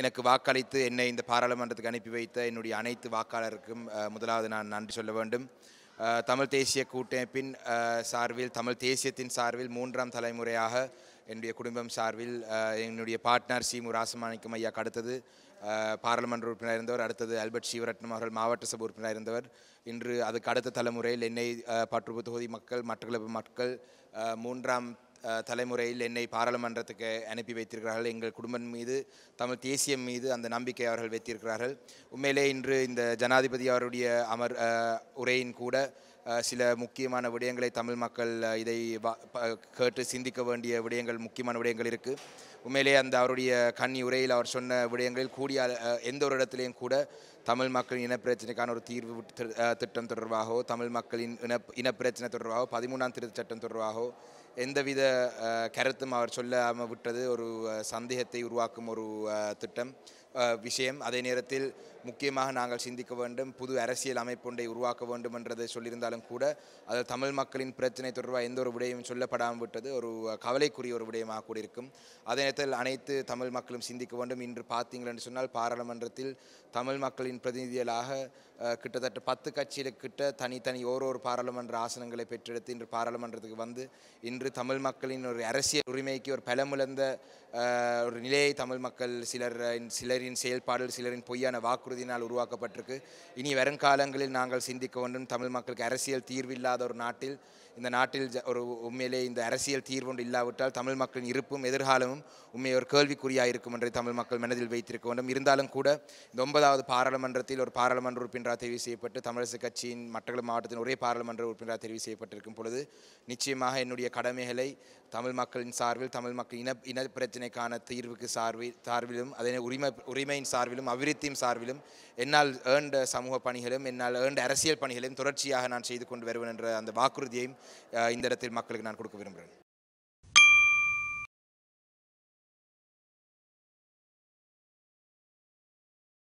எனக்கு வாக்களித்து என்னை இந்த பாராளுமன்றத்துக்கு அனுப்பி வைத்த என்னுடைய அனைத்து வாக்காளருக்கும் முதலாவது நான் நன்றி சொல்ல வேண்டும் தமிழ் தேசிய கூட்டமைப்பின் சார்பில் தமிழ் தேசியத்தின் சார்பில் மூன்றாம் தலைமுறையாக என்னுடைய குடும்பம் சார்பில் என்னுடைய பார்ட்னர் சி ராசமாணிக்கம் ஐயாக்கு அடுத்தது பாராளுமன்ற உறுப்பினர் இருந்தவர் அடுத்தது அல்பர்ட் சீவரட்னம் அவர்கள் மாவட்ட சபை உறுப்பினர் இருந்தவர் இன்று அதுக்கு அடுத்த தலைமுறையில் என்னை பற்றுப்பு தொகுதி மக்கள் மட்டக்களப்பு மக்கள் மூன்றாம் தலைமுறையில் என்னை பாராளுமன்றத்துக்கு அனுப்பி வைத்திருக்கிறார்கள் எங்கள் குடும்பம் மீது தமிழ் தேசியம் மீது அந்த நம்பிக்கை அவர்கள் வைத்திருக்கிறார்கள் உண்மையிலே இன்று இந்த ஜனாதிபதி அவருடைய அமர் உரையின் கூட சில முக்கியமான விடயங்களை தமிழ் மக்கள் இதை கேட்டு சிந்திக்க வேண்டிய விடயங்கள் முக்கியமான விடயங்கள் இருக்குது உண்மையிலே அந்த அவருடைய கண்ணி உரையில் அவர் சொன்ன விடயங்களில் கூடிய எந்த ஒரு இடத்துலையும் கூட தமிழ் மக்களின் இனப்பிரச்சனைக்கான ஒரு தீர்வு திட்டம் தொடர்பாகவோ தமிழ் மக்களின் இன இனப்பிரச்சனை தொடர்பாகவோ பதிமூணாம் திருத்த சட்டம் தொடர்பாகவோ எந்தவித கருத்தும் அவர் சொல்லாமல் விட்டது ஒரு சந்தேகத்தை உருவாக்கும் ஒரு திட்டம் விஷயம் அதே நேரத்தில் முக்கியமாக நாங்கள் சிந்திக்க வேண்டும் புது அரசியல் அமைப்பு ஒன்றை உருவாக்க வேண்டும் என்றதை சொல்லியிருந்தாலும் இருந்தாலும் கூட அது தமிழ் மக்களின் பிரச்சனை தொடர்பாக எந்த ஒரு விடயமும் சொல்லப்படாமல் விட்டது ஒரு கவலைக்குரிய ஒரு விடயமாக கூட இருக்கும் அதே நேரத்தில் அனைத்து தமிழ் மக்களும் சிந்திக்க வேண்டும் இன்று பார்த்தீங்கள் என்று சொன்னால் பாராளுமன்றத்தில் தமிழ் மக்களின் பிரதிநிதிகளாக கிட்டத்தட்ட பத்து கட்சிகளுக்கிட்ட தனித்தனி ஓரோர் பாராளுமன்ற ஆசனங்களை பெற்றெடுத்து இன்று பாராளுமன்றத்துக்கு வந்து இன்று தமிழ் மக்களின் ஒரு அரசியல் உரிமைக்கு ஒரு பலமுழந்த ஒரு நிலையை தமிழ் மக்கள் சிலர் சிலரின் செயல்பாடுகள் சிலரின் பொய்யான வாக்குறுதியினால் உருவாக்கப்பட்டிருக்கு இனி வருங்காலங்களில் நாங்கள் சிந்திக்க வேண்டும் தமிழ் மக்களுக்கு அரசியல் தீர்வு இல்லாத ஒரு நாட்டில் இந்த நாட்டில் ஒரு உண்மையிலே இந்த அரசியல் தீர்வு ஒன்று இல்லாவிட்டால் தமிழ் மக்களின் இருப்பும் எதிர்காலமும் உண்மையை ஒரு கேள்விக்குறியாக இருக்கும் என்று தமிழ் மக்கள் மனதில் வைத்திருக்க வேண்டும் இருந்தாலும் கூட இந்த ஒன்பதாவது பாராளுமன்றத்தில் ஒரு பாராளுமன்ற உறுப்பினராக தெரிவு செய்யப்பட்டு தமிழரசு கட்சியின் மட்டக்களப்பு மாவட்டத்தின் ஒரே பாராளுமன்ற உறுப்பினராக தெரிவு செய்யப்பட்டிருக்கும் பொழுது நிச்சயமாக என்னுடைய கடமைகளை தமிழ் மக்களின் சார்பில் தமிழ் மக்கள் இன இன பிரச்சனை பிரச்சனைக்கான தீர்வுக்கு சார்பி சார்பிலும் அதனை உரிமை உரிமையின் சார்பிலும் அபிவிருத்தியின் சார்பிலும் என்னால் ஏண்ட சமூக பணிகளும் என்னால் ஏண்ட அரசியல் பணிகளையும் தொடர்ச்சியாக நான் செய்து கொண்டு வருவேன் என்ற அந்த வாக்குறுதியையும் இந்த இடத்தில் மக்களுக்கு நான் கொடுக்க விரும்புகிறேன்